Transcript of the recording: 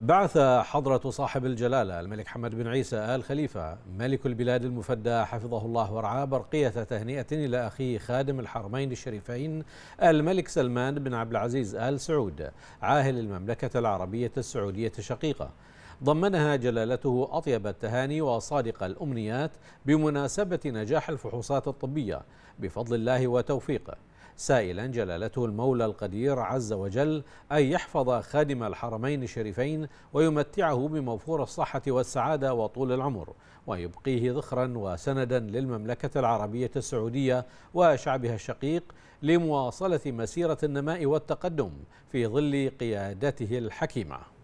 بعث حضرة صاحب الجلالة الملك حمد بن عيسى آل خليفة ملك البلاد المفدى حفظه الله ورعاه برقية تهنئة إلى أخيه خادم الحرمين الشريفين الملك سلمان بن عبد العزيز آل سعود عاهل المملكة العربية السعودية الشقيقة ضمنها جلالته أطيب التهاني وصادق الأمنيات بمناسبة نجاح الفحوصات الطبية بفضل الله وتوفيقه سائلا جلالته المولى القدير عز وجل أن يحفظ خادم الحرمين الشريفين ويمتعه بموفور الصحة والسعادة وطول العمر ويبقيه ذخرا وسندا للمملكة العربية السعودية وشعبها الشقيق لمواصلة مسيرة النماء والتقدم في ظل قيادته الحكيمة